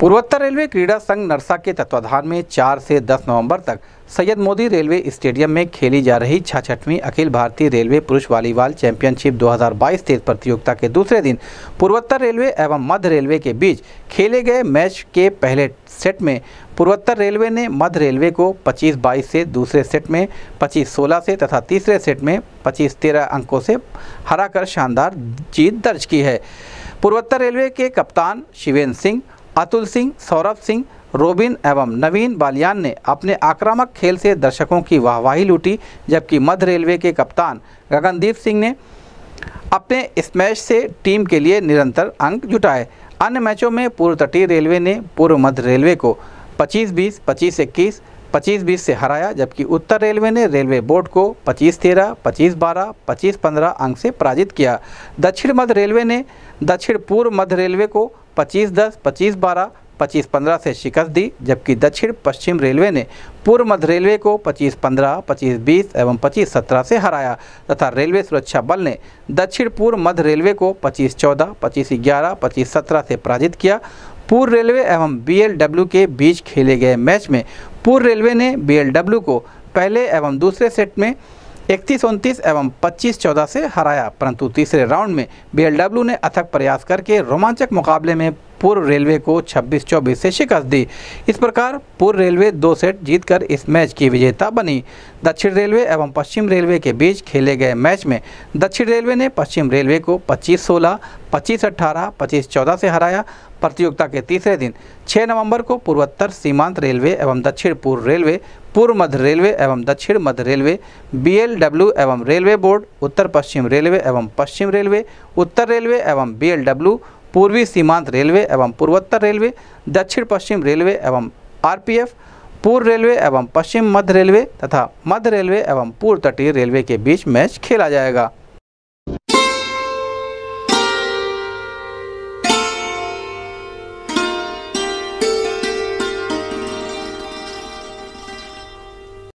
पूर्वोत्तर रेलवे क्रीड़ा संघ नरसा के तत्वाधान में 4 से 10 नवंबर तक सैयद मोदी रेलवे स्टेडियम में खेली जा रही छाछठवीं अखिल भारतीय रेलवे पुरुष वॉलीबॉल चैंपियनशिप 2022 तेज प्रतियोगिता के दूसरे दिन पूर्वोत्तर रेलवे एवं मध्य रेलवे के बीच खेले गए मैच के पहले सेट में पूर्वोत्तर रेलवे ने मध्य रेलवे को 25 बाईस से दूसरे सेट में 25 सोलह से तथा तीसरे सेट में 25 तेरह अंकों से हराकर शानदार जीत दर्ज की है पूर्वोत्तर रेलवे के कप्तान शिवेंद्र सिंह अतुल सिंह सौरभ सिंह रोबिन एवं नवीन बालियान ने अपने आक्रामक खेल से दर्शकों की वाहवाही लूटी जबकि मध्य रेलवे के कप्तान गगनदीप सिंह ने अपने स्मैश से टीम के लिए निरंतर अंक जुटाए अन्य मैचों में पूर्व तटीय रेलवे ने पूर्व मध्य रेलवे को 25-20, 25-21, 25-20 से हराया जबकि उत्तर रेलवे ने रेलवे बोर्ड को 25-13, 25-12, 25-15 अंक से पराजित किया दक्षिण मध्य रेलवे ने दक्षिण पूर्व मध्य रेलवे को पच्चीस दस पच्चीस बारह पच्चीस पंद्रह से शिकस्त दी जबकि दक्षिण पश्चिम रेलवे ने पूर्व मध्य रेलवे को पच्चीस पंद्रह पच्चीस बीस एवं पच्चीस सत्रह से हराया तथा रेलवे सुरक्षा बल ने दक्षिण पूर्व मध्य रेलवे को पच्चीस चौदह पच्चीस ग्यारह पच्चीस सत्रह से पराजित किया पूर्व रेलवे एवं बी के बीच खेले गए मैच में पूर्व रेलवे ने बी को पहले एवं दूसरे सेट में इकतीस उनतीस एवं पच्चीस चौदह से हराया परंतु तीसरे राउंड में बीएलडब्ल्यू ने अथक प्रयास करके रोमांचक मुकाबले में पूर्व रेलवे को 26-24 से शिकस्त दी इस प्रकार पूर्व रेलवे दो सेट जीतकर इस मैच की विजेता बनी दक्षिण रेलवे एवं पश्चिम रेलवे के बीच खेले गए मैच में दक्षिण रेलवे ने पश्चिम रेलवे को 25-16, 25-18, 25-14 से हराया प्रतियोगिता के तीसरे दिन 6 नवंबर को पूर्वोत्तर सीमांत रेलवे एवं दक्षिण पूर्व रेलवे पूर्व मध्य रेलवे एवं दक्षिण मध्य रेलवे बी एवं रेलवे बोर्ड उत्तर पश्चिम रेलवे एवं पश्चिम रेलवे उत्तर रेलवे एवं बी पूर्वी सीमांत रेलवे एवं पूर्वोत्तर रेलवे दक्षिण पश्चिम रेलवे एवं आर पूर्व रेलवे एवं पश्चिम मध्य रेलवे तथा मध्य रेलवे एवं पूर्व तटीय रेलवे के बीच मैच खेला जाएगा